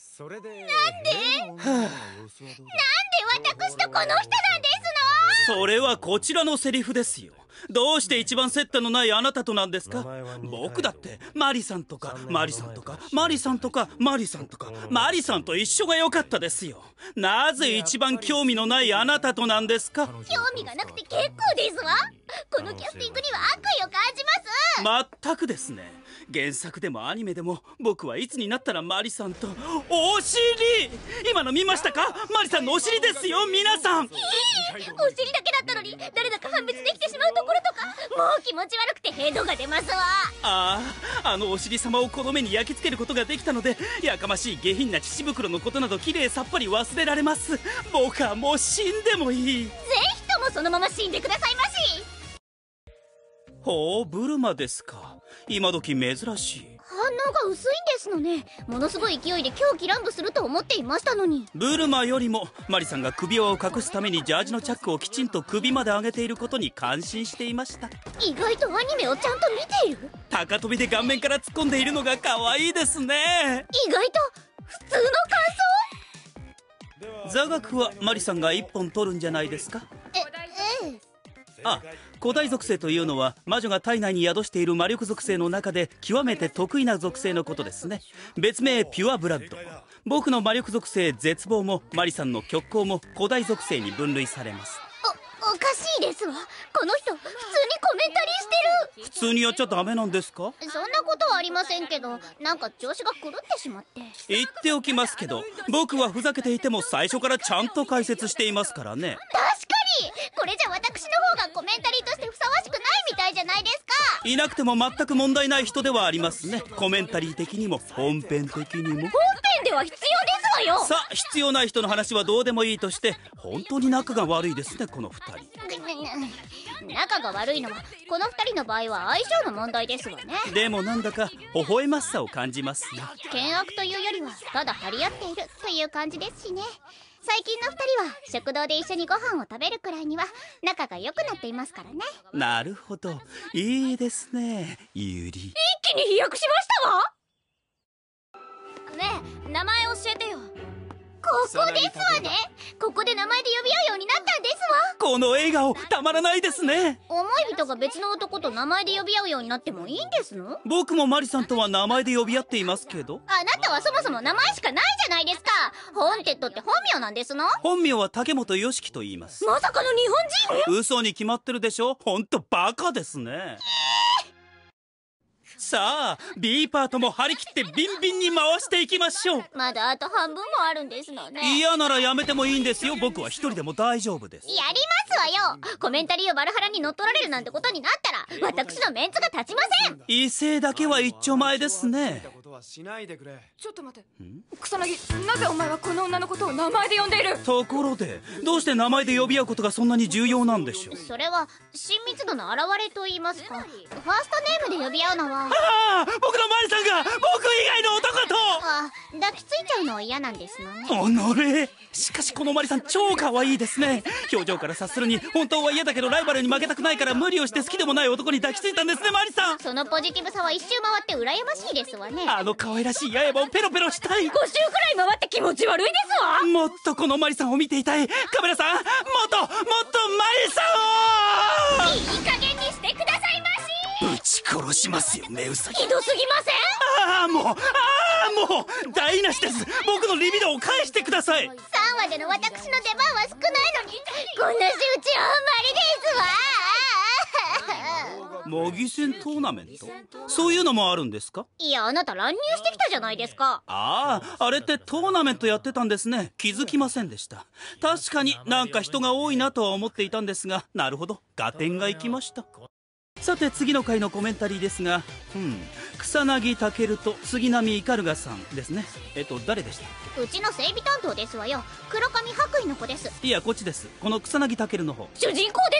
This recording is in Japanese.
それでなんで、はあ、なんで私とこの人なんですのそれはこちらのセリフですよどうして一番接点のないあなたとなんですか僕だってマリさんとかマリさんとかマリさんとかマリさんとかマリさんと一緒が良かったですよなぜ一番興味のないあなたとなんですか興味がなくて結構ですわこのキャスティングには悪意を感じます全くですね原作でもアニメでも僕はいつになったらマリさんとお尻今の見ましたかマリさんのお尻ですよ皆さんひお尻だけだったのに誰だか判別できてしまうところとかもう気持ち悪くてヘドが出ますわあああのお尻様をこの目に焼き付けることができたのでやかましい下品な乳袋のことなどきれいさっぱり忘れられます僕はもう死んでもいいぜひともそのまま死んでくださいましほうブルマですか今時珍しい反応が薄いんですのねものすごい勢いで狂気乱舞すると思っていましたのにブルマよりもマリさんが首輪を隠すためにジャージのチャックをきちんと首まで上げていることに感心していました意外とアニメをちゃんと見ている高飛びで顔面から突っ込んでいるのが可愛いですね意外と普通の感想座学はマリさんが1本取るんじゃないですかええあ古代属性というのは魔女が体内に宿している魔力属性の中で極めて得意な属性のことですね別名ピュアブラッド僕の魔力属性絶望もマリさんの極光も古代属性に分類されますおおかしいですわこの人普通にコメンタリーしてる普通にやっちゃダメなんですかそんなことはありませんけどなんか調子が狂ってしまって言っておきますけど僕はふざけていても最初からちゃんと解説していますからねだいなくても全く問題ない人ではありますねコメンタリー的にも本編的にも本編では必要ですわよさあ必要ない人の話はどうでもいいとして本当に仲が悪いですねこの2人仲が悪いのはこの2人の場合は相性の問題ですわねでもなんだか微笑ましさを感じますな険悪というよりはただ張り合っているという感じですしね最近の2人は食堂で一緒にご飯を食べるくらいには仲が良くなっていますからねなるほどいいですねゆり一気に飛躍しましたわねえ名前教えてよここですわねここで名前で呼び合うようになったんですわこの笑顔たまらないですね思い人が別の男と名前で呼び合うようになってもいいんですの僕もマリさんとは名前で呼び合っていますけどあなたはそもそも名前しかないじゃないですかホンテッドって本名なんですの本名は竹本よしきと言いますまさかの日本人嘘に決まってるでしょほんとバカですね、えさあ B パートも張り切ってビンビンに回していきましょうまだあと半分もあるんですのね嫌ならやめてもいいんですよ僕は一人でも大丈夫ですやりますわよコメンタリーをバルハラに乗っ取られるなんてことになったら私のメンツが立ちません異性だけは一丁前ですねしないでくれちょっと待って草薙なぜお前はこの女のことを名前で呼んでいるところでどうして名前で呼び合うことがそんなに重要なんでしょうそれは親密度の表れと言いますかファーストネームで呼び合うのはああ僕のマリさんが僕以外抱きついちゃうのは嫌なんですのねおのれしかしこのマリさん超可愛いですね表情から察するに本当は嫌だけどライバルに負けたくないから無理をして好きでもない男に抱きついたんですねマリさんそのポジティブさは一周回って羨ましいですわねあの可愛らしい八重歯をペロペロしたい5周くらい回って気持ち悪いですわもっとこのマリさんを見ていたいカメラさんもっともっとマリさんをいい加減にしてくださいましぶち殺しますよねウサギひどすぎませんああもうああもう台無しです僕のリビドを返してください3話での私の出番は少ないのにこんな仕打ちあんまりですわ模擬戦トーナメントそういうのもあるんですかいやあなた乱入してきたじゃないですかあああれってトーナメントやってたんですね気づきませんでした確かになんか人が多いなとは思っていたんですがなるほど合点がいきましたさて次の回のコメンタリーですがうん草薙健と杉並斑鳩さんですねえっと誰でしたうちの整備担当ですわよ黒髪白衣の子ですいやこっちですこの草薙健の方主人公です